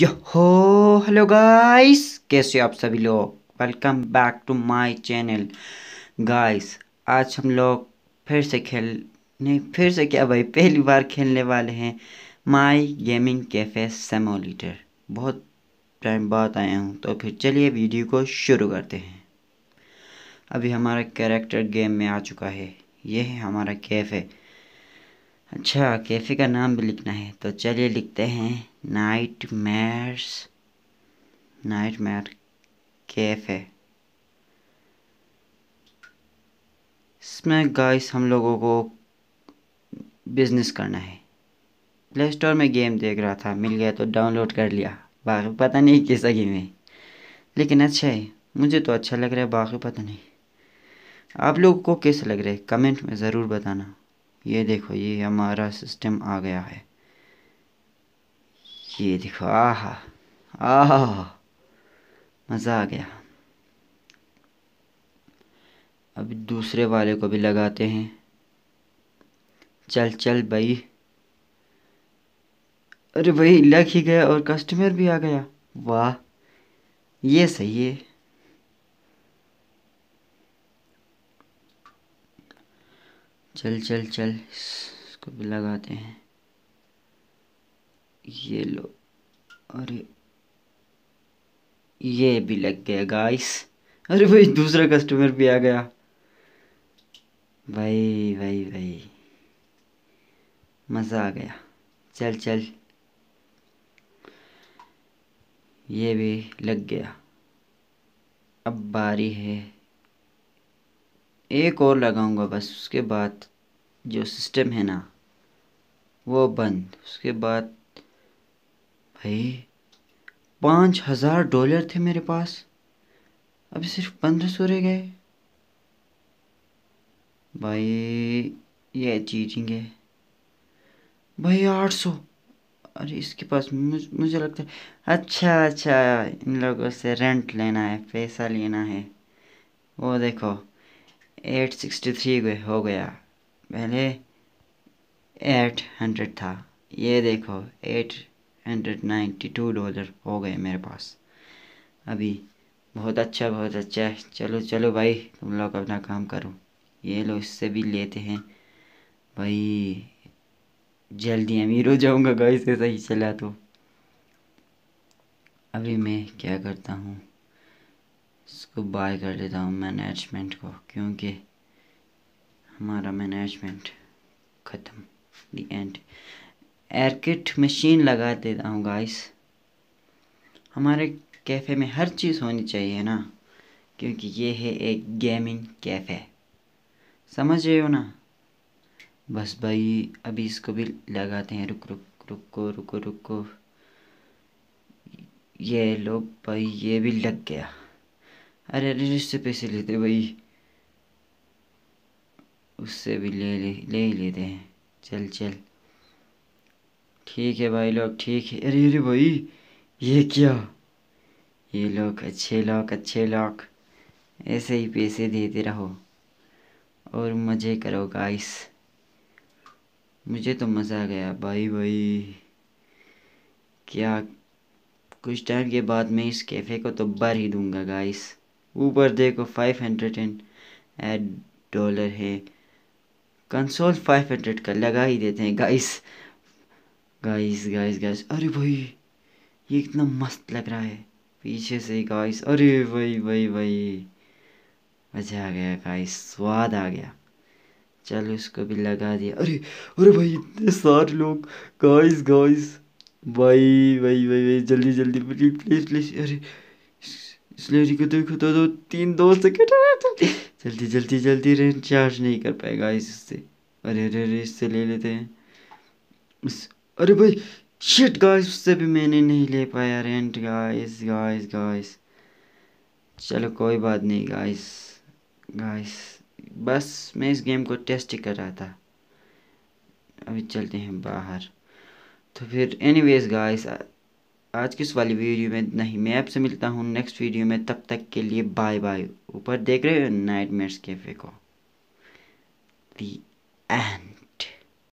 यहो hello guys कैसे हो आप सभी लोग welcome back to my channel guys आज हम लोग फिर से खेल नहीं फिर से क्या भाई पहली बार खेलने वाले हैं माय गेमिंग कैफ़े सेमोलीटर बहुत टाइम बाद आया हूँ तो फिर चलिए वीडियो को शुरू करते हैं अभी हमारा कैरेक्टर गेम में आ चुका है ये है हमारा कैफ़े अच्छा कैफ़े का नाम भी लिखना है तो चलिए लिखते हैं nightmares nightmare cafe इसमें गाइस हम लोगों को बिज़नेस करना है प्ले स्टोर में गेम देख रहा था मिल गया तो डाउनलोड कर लिया बाकी पता नहीं किस गेम है लेकिन अच्छा है मुझे तो अच्छा लग रहा है बाकी पता नहीं आप लोगों को कैसा लग रहा है कमेंट में ज़रूर बताना ये देखो ये हमारा सिस्टम आ गया है ये देखो आह आह मज़ा आ गया अब दूसरे वाले को भी लगाते हैं चल चल भाई अरे वही लग ही गया और कस्टमर भी आ गया वाह ये सही है चल चल चल इसको भी लगाते हैं ये लो अरे ये भी लग गया गाइस अरे भाई दूसरा कस्टमर भी आ गया भाई भाई भाई मज़ा आ गया चल चल ये भी लग गया अब बारी है एक और लगाऊंगा बस उसके बाद जो सिस्टम है ना वो बंद उसके बाद भाई पाँच हज़ार डॉलर थे मेरे पास अब सिर्फ पंद्रह सौ रह गए भाई ये चीटिंग है भाई आठ सौ अरे इसके पास मुझे लगता है अच्छा अच्छा इन लोगों से रेंट लेना है पैसा लेना है वो देखो एट सिक्सटी थ्री गए हो गया पहले एट हंड्रेड था ये देखो eight hundred ninety two dollar हो गए मेरे पास अभी बहुत अच्छा बहुत अच्छा है चलो चलो भाई तुम लोग अपना काम करो ये लो इससे भी लेते हैं भाई जल्दी अमीर हो जाऊंगा गाय से सही चला तो अभी मैं क्या करता हूँ इसको बाय कर देता हूँ मैनेजमेंट को क्योंकि हमारा मैनेजमेंट ख़त्म दी एंड एयरकिट मशीन लगा देता हूँ गाइस हमारे कैफ़े में हर चीज़ होनी चाहिए ना क्योंकि ये है एक गेमिंग कैफ़े समझ रहे हो ना बस भाई अभी इसको भी लगाते हैं रुक रुक रुको रुको रुको ये लोग भाई ये भी लग गया अरे अरे इससे पैसे लेते भाई उससे भी ले ले ले लेते हैं चल चल ठीक है भाई लोग ठीक है अरे अरे भाई ये क्या ये लोग अच्छे लोग अच्छे लोग ऐसे ही पैसे देते रहो और मज़े करो गाइस मुझे तो मज़ा आ गया भाई भाई क्या कुछ टाइम के बाद मैं इस कैफ़े को तो भर ही दूंगा गाइस ऊपर देखो फाइव हंड्रेड एंड एड डॉलर है कंसोल फाइव हंड्रेड का लगा ही देते हैं गाइस गाइस गाइस गाइस अरे भाई ये इतना मस्त लग रहा है पीछे से गाइस अरे भाई भाई भाई मज़ा आ गया गाइस स्वाद आ गया चलो इसको भी लगा दिया अरे अरे भाई इतने सारे लोग गाइस गाइस भाई भाई भाई भाई जल्दी जल्दी प्लीज प्लीज प्लीज अरे इस को देखो तो, तो दो तीन दोस्त जल्दी जल्दी जल्दी रेंट चार्ज नहीं कर पाएगा इससे अरे अरे अरे इससे ले लेते हैं अरे भाई शिट गाइस उससे भी मैंने नहीं ले पाया रेंट गाइस गाइस गाइस चलो कोई बात नहीं गाइस गाइस बस मैं इस गेम को टेस्ट ही कर रहा था अभी चलते हैं बाहर तो फिर एनीवेज गाइस आज की इस वाली वीडियो में नहीं मैं आपसे मिलता हूँ नेक्स्ट वीडियो में तब तक के लिए बाय बाय ऊपर देख रहे हो नाइट मेट्स कैफे को दी एंड